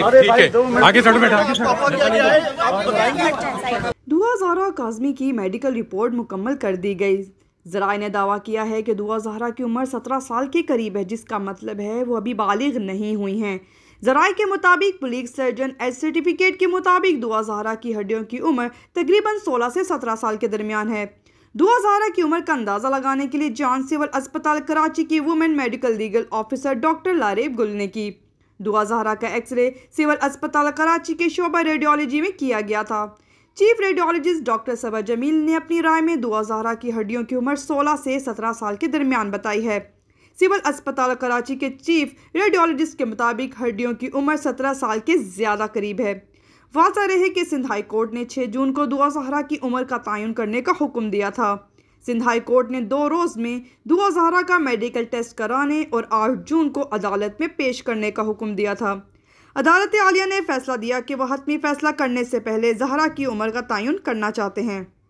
आगे चढ़ बैठा दुआ जहरा काजमी की मेडिकल रिपोर्ट मुकम्मल कर दी गई जरा ने दावा किया है कि दुआ जहरा की उम्र सत्रह साल के करीब है जिसका मतलब है वो अभी बालिग नहीं हुई हैं जराए के मुताबिक पुलिस सर्जन एज सर्टिफिकेट के मुताबिक दुआ जहरा की हड्डियों की उम्र तकरीबन 16 से 17 साल के दरमियान है दुआ जहरा की उम्र का अंदाज़ा लगाने के लिए जान सिविल अस्पताल कराची की women medical legal officer doctor Lareb Gul ने की दुआ जहरा का एक्सरे सिविल अस्पताल कराची के शोबा रेडियोलॉजी में किया गया था chief radiologist doctor Saba Jameel ने अपनी राय में दुआ जहरा की हड्डियों की उम्र 16 से 17 साल के दरमियान बताई है सिविल अस्पताल कराची के चीफ रेडियोलॉजिस्ट के मुताबिक हड्डियों की उम्र 17 साल के ज़्यादा करीब है वाजा रहे कि सिंध हाई कोर्ट ने 6 जून को दुआ जहरा की उम्र का तयन करने का हुक्म दिया था सिंध हाई कोर्ट ने दो रोज़ में दुआ जहरा का मेडिकल टेस्ट कराने और आठ जून को अदालत में पेश करने का हुक्म दिया था अदालत आलिया ने फैसला दिया कि वह हतमी फैसला करने से पहले जहरा की उम्र का तयन करना चाहते हैं